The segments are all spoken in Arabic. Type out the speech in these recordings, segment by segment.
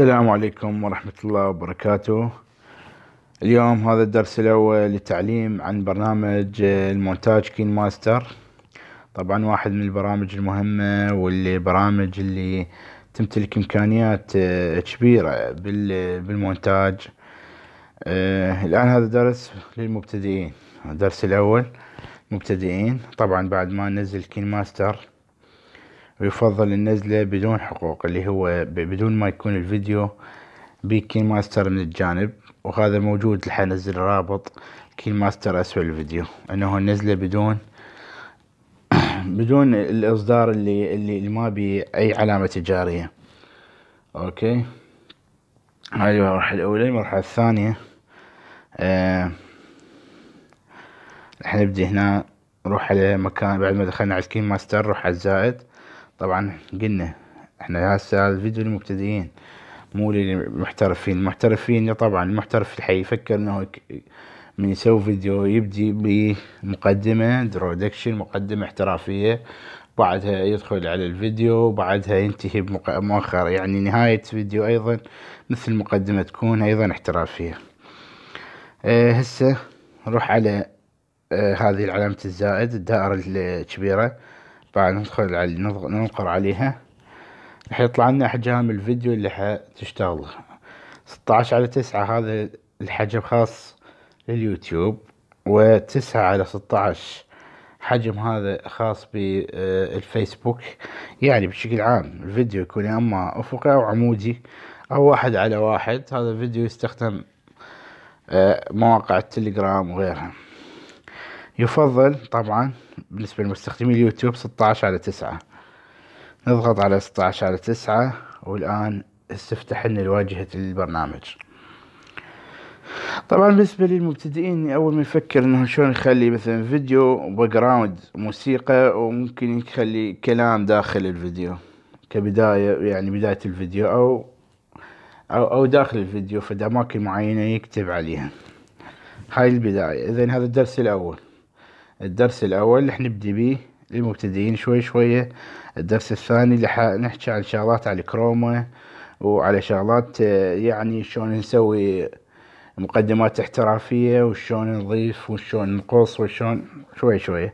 السلام عليكم ورحمة الله وبركاته اليوم هذا الدرس الأول للتعليم عن برنامج المونتاج كين ماستر طبعا واحد من البرامج المهمة واللي برامج اللي تمتلك إمكانيات آه، كبيرة بالمونتاج آه، الآن هذا درس للمبتدئين الدرس الأول مبتدئين طبعا بعد ما نزل كين ماستر ويفضل النزلة بدون حقوق اللي هو بدون ما يكون الفيديو بي ماستر من الجانب وهذا موجود راح نزل رابط كين ماستر اسفل الفيديو انه نزله بدون بدون الاصدار اللي اللي ما بي اي علامة تجارية اوكي هاي المرحلة الاولى المرحلة الثانية آه راح نبدي هنا نروح على مكان بعد ما دخلنا على سكين ماستر نروح على الزائد طبعا قلنا احنا هسه الفيديو للمبتدئين مو للمحترفين المحترفين طبعا المحترف حيفكر انه من يسوي فيديو يبدي بمقدمة درودكشن مقدمة احترافية بعدها يدخل على الفيديو وبعدها ينتهي بمؤخر يعني نهاية فيديو أيضا مثل مقدمة تكون أيضا احترافية أه هسه نروح على أه هذه علامة الزائد الدائرة الكبيرة بعد ندخل على ننقر عليها راح يطلع لنا احجام الفيديو اللي حتشتغل 16 على 9 هذا الحجم خاص لليوتيوب و9 على 16 حجم هذا خاص بالفيسبوك آه، يعني بشكل عام الفيديو يكون يا اما افقي او عمودي او واحد على واحد هذا الفيديو يستخدم آه، مواقع التليجرام وغيرها يفضل طبعا بالنسبة لمستخدمي اليوتيوب 16 على تسعة نضغط على 16 على تسعة والآن استفتح لنا الواجهة البرنامج طبعا بالنسبة للمبتدئين أول ما يفكر إنه شلون يخلي مثلا فيديو باك جراوند موسيقى وممكن يخلي كلام داخل الفيديو كبداية يعني بداية الفيديو أو أو, أو داخل الفيديو في أماكن معينة يكتب عليها هاي البداية إذا هذا الدرس الأول الدرس الأول رح نبدي بيه للمبتدئين شوي شوية الدرس الثاني رح نحكي عن شغلات على الكروما وعلى شغلات آه، يعني شلون نسوي مقدمات احترافية وشلون نضيف وشلون نقص وشلون شوي شوي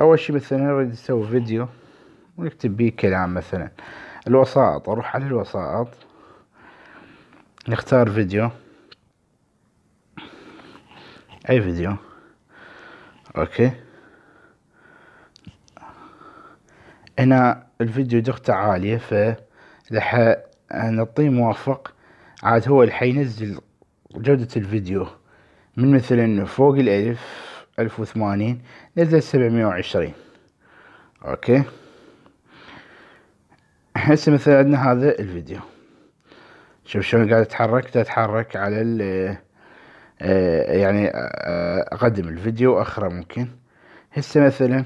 أول شي مثلا نريد نسوي فيديو ونكتب بيه كلام مثلا الوسائط أروح على الوسائط نختار فيديو أي فيديو اوكي هنا الفيديو دقته عالية لح نعطيه موافق عاد هو اللي حينزل جودة الفيديو من مثلا فوق الألف ألف وثمانين نزل سبعمية وعشرين أوكي هسه مثلا عندنا هذا الفيديو شوف شلون قاعد يتحرك تتحرك على ال آه، يعني آه، آه، اقدم الفيديو واخره ممكن هسه مثلا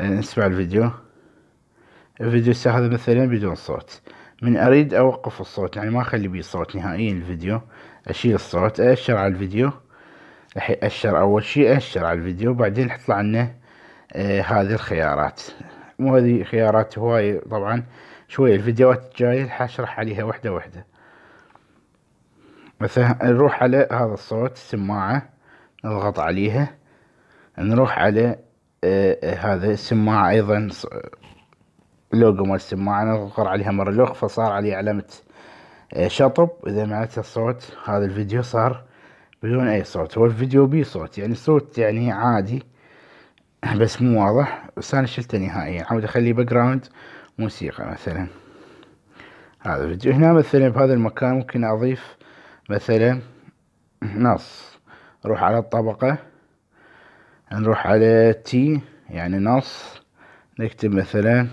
نسمع الفيديو الفيديو هذا مثلا بدون صوت من اريد اوقف الصوت يعني ما اخلي بيه صوت نهائيا الفيديو اشيل الصوت ااشر على الفيديو راح يأشر اول شيء أأشر على الفيديو بعدين يطلع عنا آه هذه الخيارات مو هذه خيارات هواي طبعا شوية الفيديوهات الجاية راح اشرح عليها وحدة وحدة مثلا نروح على هذا الصوت السماعة نضغط عليها نروح على آه, آه، هذا السماعة ايضا لوجو مال السماعة نضغط عليها مرة لوخ فصار عليه علامة آه شطب اذا معناته الصوت هذا الفيديو صار بدون اي صوت هو الفيديو بيه صوت يعني صوت يعني عادي بس مو واضح بس انا شلته نهائيا عاود اخليه باك جراوند موسيقى مثلا هذا الفيديو هنا مثلا بهذا المكان ممكن اضيف مثلا نص نروح على الطبقة نروح على تي يعني نص نكتب مثلا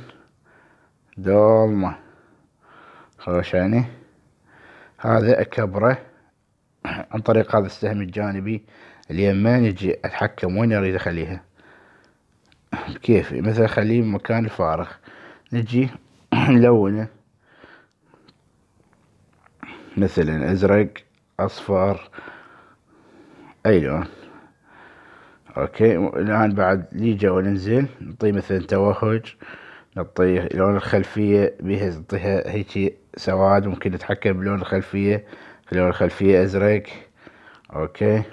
دولمة يعني هذا أكبره عن طريق هذا السهم الجانبي اليمن يجي أتحكم وين أريد أخليها بكيفي مثلا أخليه مكان الفارغ نجي نلونه مثلا أزرق أصفر أي أيوة. لون أوكي الآن بعد نيجي وننزل نعطيه مثلا توهج نعطيه لون الخلفية بيها نعطيها هيجي سواد ممكن نتحكم بلون الخلفية لون الخلفية أزرق أوكي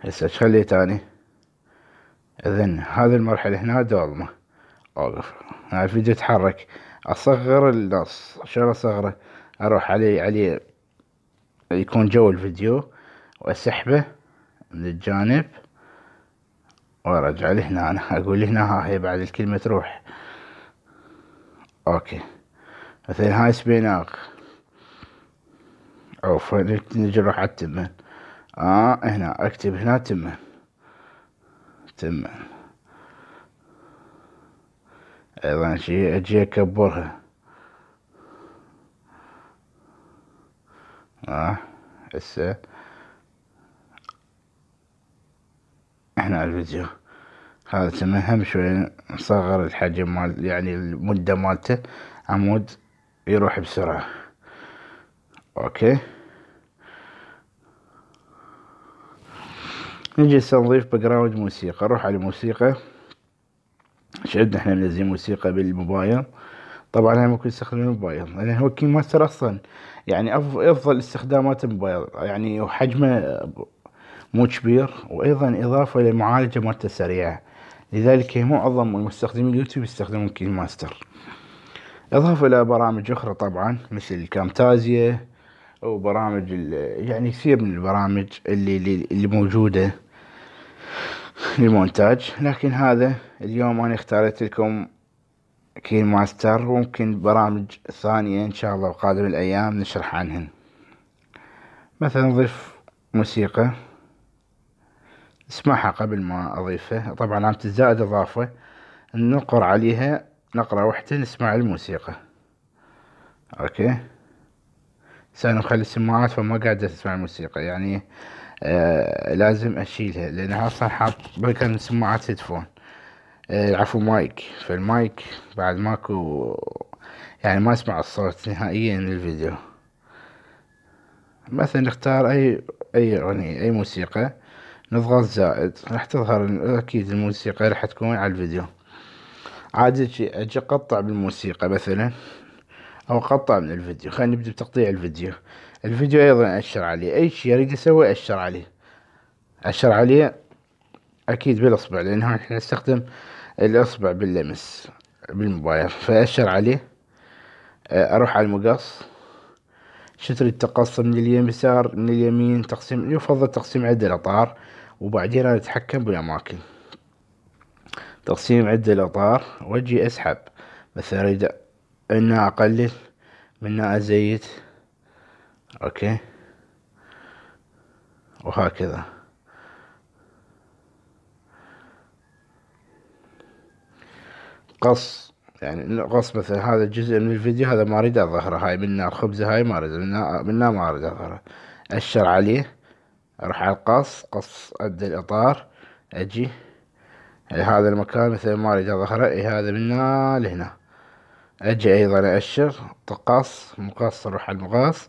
هسه ايش خليت اني اذن هذه المرحله هنا ضلمه اوقف الفيديو يتحرك اصغر النص شلون اصغره اروح عليه عليه يكون جو الفيديو واسحبه من الجانب وارجع لهنا انا اقول هنا ها هي بعد الكلمة تروح اوكي مثلا هاي سبيناق او نجي نروح على التمن اه هنا اكتب هنا تمن تمن ايضا شي اجي اكبرها اه هسه هنا الفيديو هذا تمهم شوي نصغر الحجم مال يعني المدة مالته عمود يروح بسرعة اوكي نجي نضيف باك موسيقى نروح على الموسيقى عندنا احنا منزلين موسيقى بالموبايل طبعا هاي ممكن استخدم الموبايل لان يعني هو كين ماستر اصلا يعني افضل استخدامات الموبايل يعني وحجمه مو كبير وايضا اضافه للمعالجه مالته سريعه لذلك معظم مستخدمي اليوتيوب يستخدمون كين ماستر اضافه الى برامج اخرى طبعا مثل الكامتازيا وبرامج يعني كثير من البرامج اللي اللي موجوده للمونتاج لكن هذا اليوم انا اختاريت لكم كين ماستر وممكن برامج ثانية ان شاء الله بقادم الايام نشرح عنهن مثلا نضيف موسيقى اسمعها قبل ما اضيفها طبعا عم تزداد اضافة نقر عليها نقرة وحدة نسمع الموسيقى اوكي سنخلي السماعات فما قاعدة تسمع الموسيقى يعني آه، لازم اشيلها لان اصلا حاط بكن سماعات هيدفون آه، عفوا العفو مايك فالمايك بعد ماكو يعني ما اسمع الصوت نهائيا للفيديو مثلا نختار اي اي اغنية اي موسيقى نضغط زائد راح تظهر اكيد الموسيقى راح تكون على الفيديو عادي اجي اقطع بالموسيقى مثلا او قطع من الفيديو خلينا نبدأ بتقطيع الفيديو الفيديو أيضا أشر عليه أي شيء أريد اسويه أشر عليه أشر عليه أكيد بالإصبع لأنه إحنا نستخدم الإصبع باللمس بالموبايل فأشر عليه آه، أروح على المقص شتري التقص من اليسار من اليمين تقسيم يفضل تقسيم عدة الأطار وبعدين أنا أتحكم بالأماكن تقسيم عدة الأطار وأجي أسحب مثلا أريد ان اقلل من ازيد اوكي وهكذا قص يعني قص مثلا هذا الجزء من الفيديو هذا ما اريد اظهره هاي منا الخبزة هاي ما اريد منا ما اريد اظهره اشر عليه اروح على القص قص قد الاطار اجي هذا المكان مثلا ما اريد اظهره إيه هذا من لهنا أجي أيضا أأشر طقاس مقص اروح على المقاس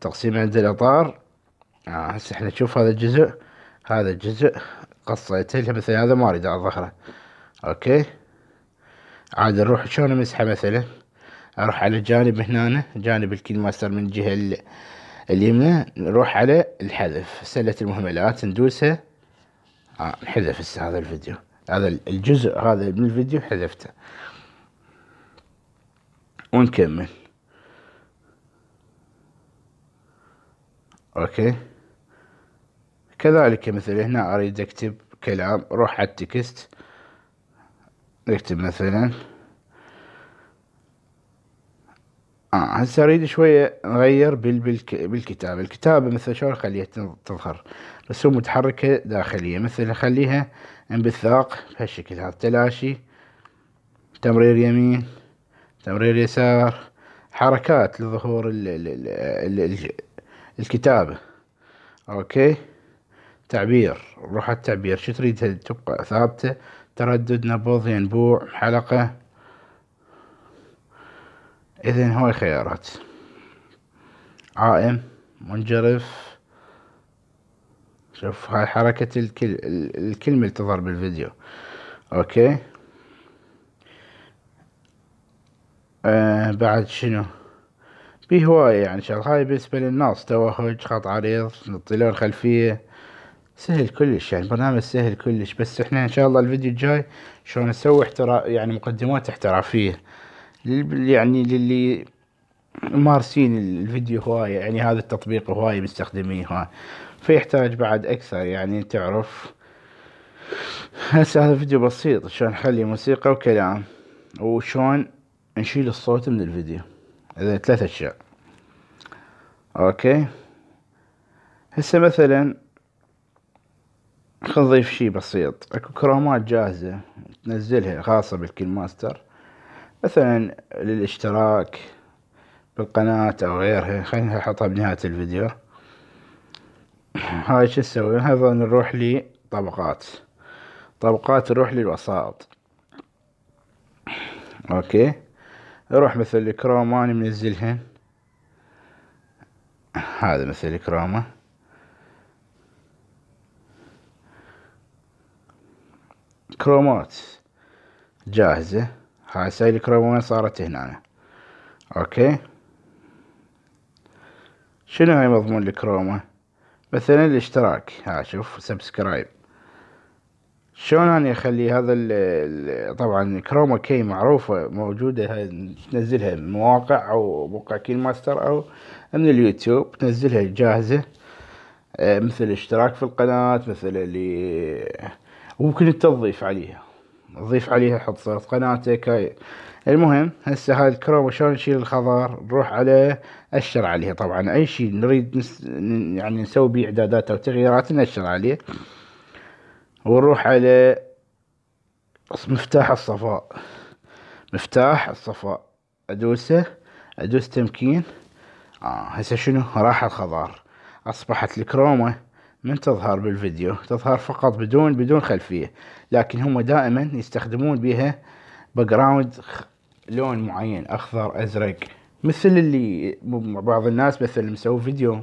تقسيم عند الأطار آه، هسه آه احنا نشوف هذا الجزء هذا الجزء قصيته مثلا هذا ما اريد على ظهره اوكي عاد نروح شلون امسحه مثلا اروح على جانب هنا جانب الكين ماستر من الجهه اليمنى نروح على الحذف سله المهملات ندوسها آه نحذف هسه هذا الفيديو هذا الجزء هذا من الفيديو حذفته ونكمل اوكي كذلك مثل هنا اريد اكتب كلام روح على التكست اكتب مثلا آه هسه اريد شوية نغير بال بالك بالكتابة الكتابة مثل شلون اخليها تظهر رسوم متحركة داخلية مثل اخليها انبثاق بهالشكل هذا تلاشي تمرير يمين تمرير يسار حركات لظهور ال ال ال الكتابة اوكي تعبير روح التعبير شو تريد تبقى ثابتة تردد نبض ينبوع حلقة اذا هاي خيارات عائم منجرف شوف هاي حركة الكل... الكلمة اللي تظهر بالفيديو اوكي آه، بعد شنو هواية يعني شغل هاي بالنسبة للناس توهج خط عريض نطيلون خلفية سهل كلش يعني برنامج سهل كلش بس احنا ان شاء الله الفيديو الجاي شلون نسوي احترا يعني مقدمات احترافية يعني للي مارسين الفيديو هواية يعني هذا التطبيق هواية مستخدميه هواية فيحتاج بعد اكثر يعني تعرف هسه هذا فيديو بسيط شلون نخلي موسيقى وكلام وشون نشيل الصوت من الفيديو اذا ثلاث اشياء اوكي هسه مثلا خل نضيف شي بسيط اكو كرومات جاهزة تنزلها خاصة بالكل ماستر مثلا للاشتراك بالقناة او غيرها خلينا نحطها بنهاية الفيديو هاي شو نسوي هذا نروح لي طبقات نروح للوسائط اوكي اروح مثل الكرومة اني منزلهن هذا مثل الكرومة كرومات جاهزة هاي ساي الكرومة وين صارت هنا اوكي شنو هاي مضمون الكرومة مثلا الاشتراك ها شوف سبسكرايب شلون انا اخلي هذا طبعا كروما كي معروفة موجودة تنزلها من مواقع او موقع كيل ماستر او من اليوتيوب تنزلها جاهزة آه، مثل اشتراك في القناة مثل اللي ممكن انت تضيف عليها تضيف عليها حط صوت قناتك هاي المهم هسه هاي الكروم شلون نشيل الخضار نروح على اشر عليها طبعا اي شيء نريد نس... يعني نسوي به اعدادات او تغييرات نشر عليه ونروح على مفتاح الصفاء مفتاح الصفاء ادوسه ادوس تمكين آه هسه شنو راح الخضار اصبحت الكرومه من تظهر بالفيديو تظهر فقط بدون بدون خلفيه لكن هم دائما يستخدمون بها باكراوند لون معين اخضر ازرق مثل اللي بعض الناس مثل مسوي فيديو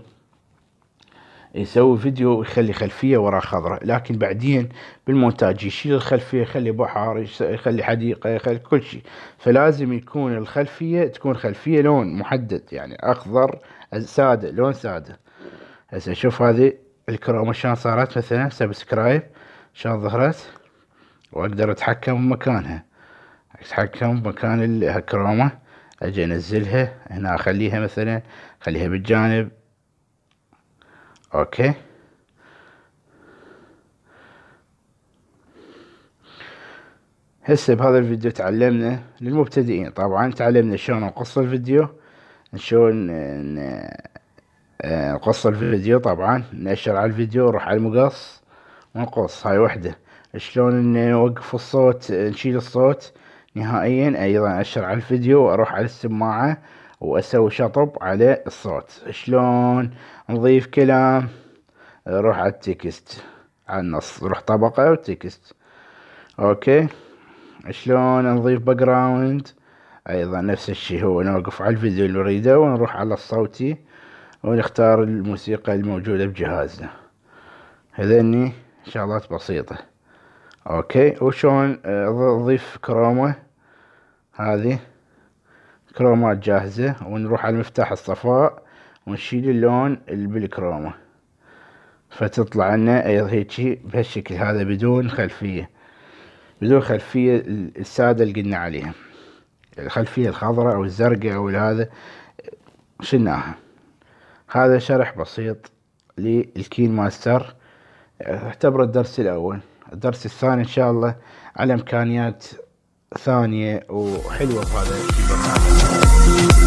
يسوي فيديو ويخلي خلفيه وراء خضرة لكن بعدين بالمونتاج يشيل الخلفيه يخلي بحر يخلي حديقه يخلي كل شيء فلازم يكون الخلفيه تكون خلفيه لون محدد يعني اخضر ساده لون ساده هسه شوف هذه الكرومه شلون صارت مثلا سبسكرايب شلون ظهرت واقدر اتحكم بمكانها اتحكم بمكان الكرومه اجي انزلها هنا اخليها مثلا اخليها بالجانب اوكي هسه بهذا الفيديو تعلمنا للمبتدئين طبعا تعلمنا شلون نقص الفيديو شلون آه، نقص الفيديو طبعا نأشر على الفيديو نروح على المقص ونقص هاي وحدة شلون نوقف الصوت نشيل الصوت نهائيا ايضا أشر على الفيديو واروح على السماعة واسوي شطب على الصوت شلون نضيف كلام روح على التكست على النص روح طبقة وتكست اوكي شلون نضيف باك جراوند ايضا نفس الشي هو نوقف على الفيديو اللي نريده ونروح على الصوتي ونختار الموسيقى الموجودة بجهازنا هذني شغلات بسيطة اوكي وشون آه، نضيف كروما هذه كرومات جاهزة ونروح على مفتاح الصفاء ونشيل اللون بالكرومة فتطلع لنا هيجي بهالشكل هذا بدون خلفية بدون خلفية السادة اللي قلنا عليها الخلفية الخضراء أو الزرقاء أو هذا شلناها هذا شرح بسيط للكين ماستر اعتبر الدرس الأول الدرس الثاني إن شاء الله على إمكانيات ثانية وحلوة بهذا البرنامج